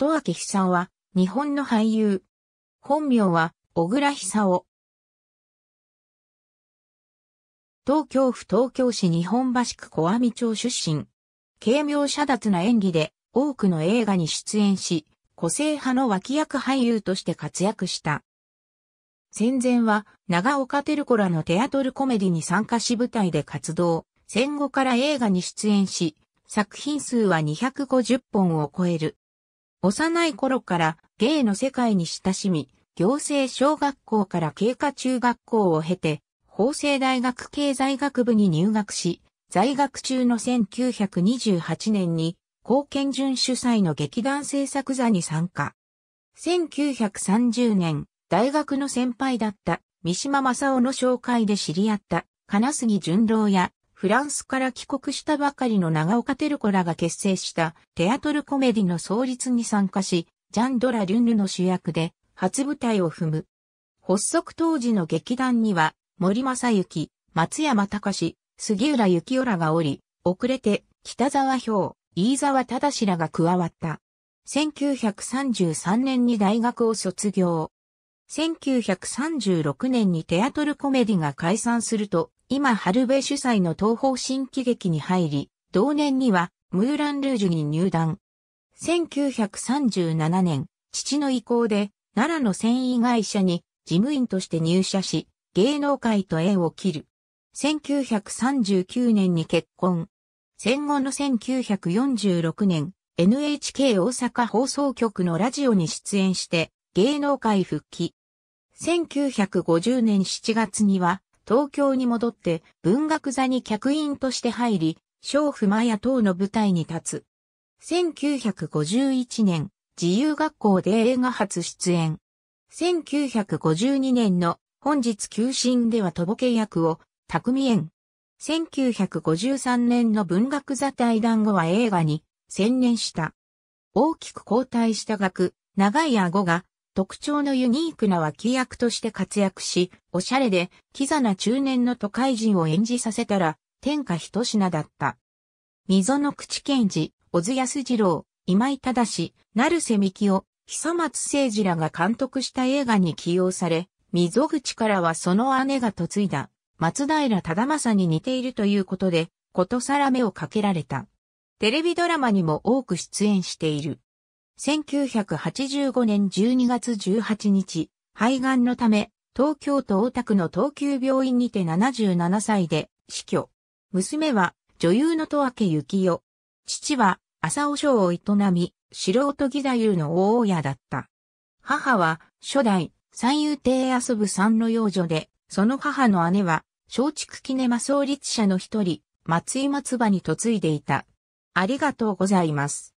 戸明久夫は、日本の俳優。本名は、小倉久夫。東京府東京市日本橋区小網町出身。軽妙遮脱な演技で多くの映画に出演し、個性派の脇役俳優として活躍した。戦前は長岡照子らのテアトルコメディに参加し舞台で活動、戦後から映画に出演し、作品数は250本を超える。幼い頃から芸の世界に親しみ、行政小学校から経過中学校を経て、法政大学経済学部に入学し、在学中の1928年に、高献。順主催の劇団制作座に参加。1930年、大学の先輩だった三島正夫の紹介で知り合った金杉淳郎やフランスから帰国したばかりの長岡照子らが結成したテアトルコメディの創立に参加し、ジャン・ドラ・リュンヌの主役で初舞台を踏む。発足当時の劇団には森正幸、松山隆、杉浦幸夫らがおり、遅れて北沢氷、飯沢忠らが加わった。1933年に大学を卒業。1936年にテアトルコメディが解散すると、今春部主催の東方新喜劇に入り、同年にはムーランルージュに入団。1937年、父の意向で奈良の繊維会社に事務員として入社し、芸能界と縁を切る。1939年に結婚。戦後の1946年、NHK 大阪放送局のラジオに出演して芸能界復帰。1950年7月には東京に戻って文学座に客員として入り、小不満や等の舞台に立つ。1951年、自由学校で映画初出演。1952年の本日休診ではとぼけ役を、匠縁1953年の文学座対談後は映画に専念した。大きく後退した額、長い顎が特徴のユニークな脇役として活躍し、おしゃれで、キザな中年の都会人を演じさせたら、天下一品だった。溝の口賢治、小津安二郎、今井正、成瀬美紀を久松誠二らが監督した映画に起用され、溝口からはその姉が嫁いだ、松平忠政に似ているということで、ことさら目をかけられた。テレビドラマにも多く出演している。1985年12月18日、肺がんのため、東京都大田区の東急病院にて77歳で死去。娘は女優の戸明幸代。父は朝お尚を営み、素人義太夫の大家だった。母は初代三遊亭遊ぶ三の養女で、その母の姉は松竹キネマ創立者の一人、松井松葉に嫁いでいた。ありがとうございます。